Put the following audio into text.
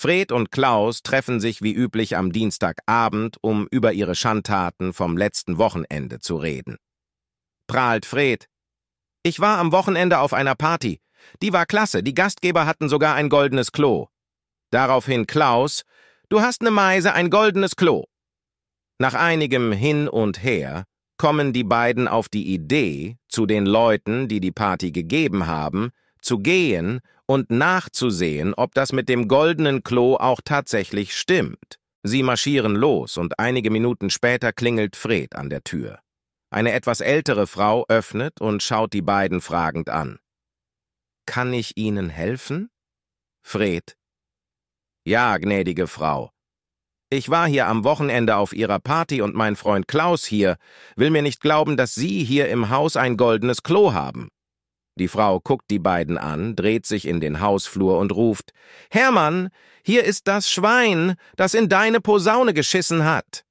Fred und Klaus treffen sich wie üblich am Dienstagabend, um über ihre Schandtaten vom letzten Wochenende zu reden. Prahlt Fred. Ich war am Wochenende auf einer Party. Die war klasse, die Gastgeber hatten sogar ein goldenes Klo. Daraufhin Klaus. Du hast ne Meise, ein goldenes Klo. Nach einigem Hin und Her kommen die beiden auf die Idee, zu den Leuten, die die Party gegeben haben, zu gehen und nachzusehen, ob das mit dem goldenen Klo auch tatsächlich stimmt. Sie marschieren los und einige Minuten später klingelt Fred an der Tür. Eine etwas ältere Frau öffnet und schaut die beiden fragend an. Kann ich Ihnen helfen? Fred. Ja, gnädige Frau. Ich war hier am Wochenende auf Ihrer Party und mein Freund Klaus hier will mir nicht glauben, dass Sie hier im Haus ein goldenes Klo haben. Die Frau guckt die beiden an, dreht sich in den Hausflur und ruft Hermann, hier ist das Schwein, das in deine Posaune geschissen hat.